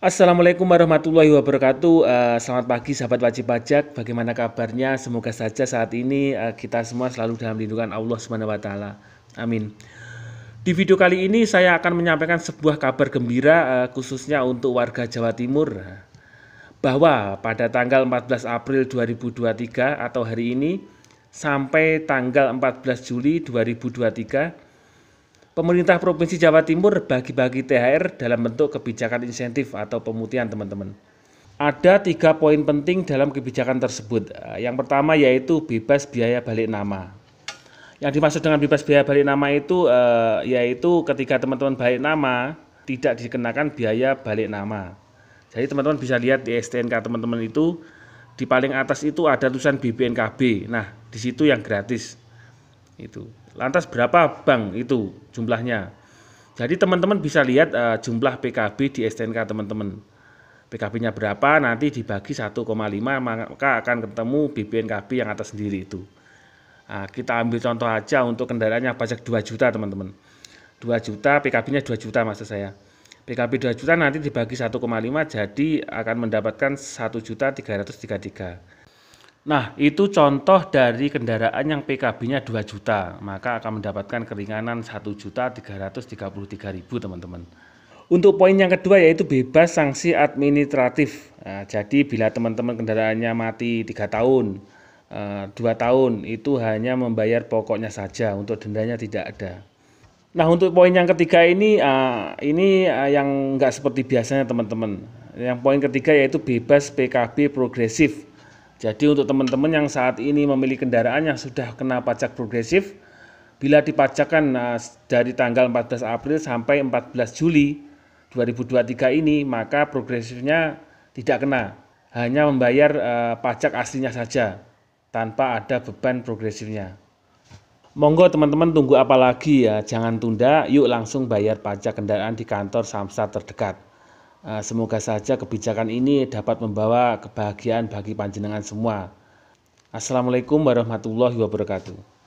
Assalamualaikum warahmatullahi wabarakatuh. Uh, selamat pagi sahabat wajib pajak. Bagaimana kabarnya? Semoga saja saat ini eh, kita semua selalu dalam lindungan Allah SWT. Amin. Di video kali ini saya akan menyampaikan sebuah kabar gembira uh, khususnya untuk warga Jawa Timur bahwa pada tanggal 14 April 2023 atau hari ini sampai tanggal 14 Juli 2023 pemerintah Provinsi Jawa Timur bagi-bagi THR dalam bentuk kebijakan insentif atau pemutihan teman-teman. Ada tiga poin penting dalam kebijakan tersebut. Eh, yang pertama yaitu bebas biaya balik nama. Yang dimaksud dengan bebas biaya balik nama itu eh, yaitu ketika teman-teman balik nama tidak dikenakan biaya balik nama. Jadi teman-teman bisa lihat di STNK teman-teman itu di paling atas itu ada tulisan BBNKB. Nah, di situ yang gratis itu. Lantas berapa bank itu jumlahnya? Jadi teman-teman bisa lihat uh, jumlah PKB di STNK teman-teman. PKB-nya berapa nanti dibagi 1,5 maka akan ketemu BPNKB yang atas sendiri itu. Nah, kita ambil contoh aja untuk kendaraannya pajak 2 juta teman-teman. 2 juta, PKB-nya 2 juta maksud saya. PKB 2 juta nanti dibagi 1,5 jadi akan mendapatkan 1 juta 333. Nah, itu contoh dari kendaraan yang PKB-nya 2 juta, maka akan mendapatkan keringanan 1 juta 333 ribu teman-teman. Untuk poin yang kedua yaitu bebas sanksi administratif. Nah, jadi bila teman-teman kendaraannya mati 3 tahun, eh, dua tahun itu hanya membayar pokoknya saja untuk dendanya tidak ada. Nah untuk poin yang ketiga ini eh, ini eh, yang nggak seperti biasanya teman-teman. Yang poin ketiga yaitu bebas PKB progresif. Jadi untuk teman-teman yang saat ini memilih kendaraan yang sudah kena pajak progresif, bila dipajakkan eh, dari tanggal 14 April sampai 14 Juli 2023 ini, maka progresifnya tidak kena, hanya membayar eh, pajak aslinya saja tanpa ada beban progresifnya. Monggo teman-teman tunggu apa lagi ya, jangan tunda, yuk langsung bayar pajak kendaraan di kantor Samsat terdekat. Eh, semoga saja kebijakan ini dapat membawa kebahagiaan bagi panjenengan semua. Assalamualaikum warahmatullahi wabarakatuh.